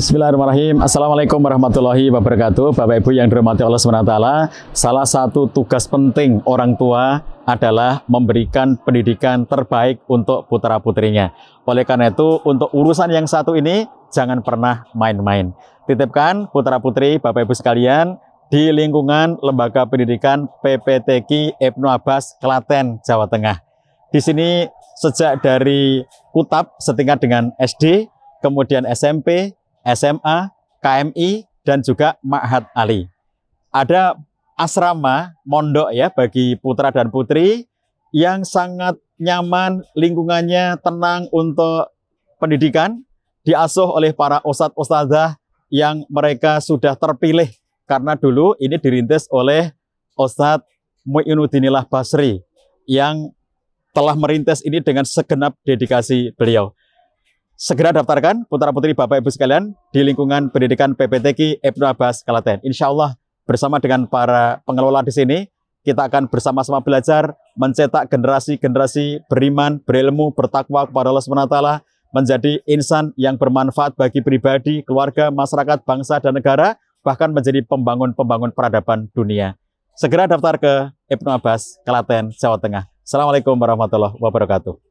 Bismillahirrahmanirrahim. Assalamualaikum warahmatullahi wabarakatuh. Bapak Ibu yang dirahmati Allah SWT, salah satu tugas penting orang tua adalah memberikan pendidikan terbaik untuk putra-putrinya. Oleh karena itu, untuk urusan yang satu ini, jangan pernah main-main. Titipkan putra-putri, Bapak Ibu sekalian, di lingkungan Lembaga Pendidikan PPTK Ibnu Abbas, Klaten, Jawa Tengah. Di sini, sejak dari Kutab setingkat dengan SD, kemudian SMP, SMA, KMI, dan juga Ma'had Ali. Ada asrama, mondok ya bagi putra dan putri yang sangat nyaman, lingkungannya tenang untuk pendidikan, diasuh oleh para ustadz ustadzah yang mereka sudah terpilih karena dulu ini dirintis oleh Ustadz Mu'inuddinillah Basri yang telah merintis ini dengan segenap dedikasi beliau segera daftarkan putra putri bapak ibu sekalian di lingkungan pendidikan PPTK Ibnu Abbas Kalaten. Insya Allah bersama dengan para pengelola di sini kita akan bersama-sama belajar mencetak generasi-generasi beriman, berilmu, bertakwa kepada Allah SWT, menjadi insan yang bermanfaat bagi pribadi, keluarga, masyarakat, bangsa, dan negara, bahkan menjadi pembangun-pembangun peradaban dunia. Segera daftar ke Ibnu Abbas, Kalaten, Jawa Tengah. Assalamualaikum warahmatullahi wabarakatuh.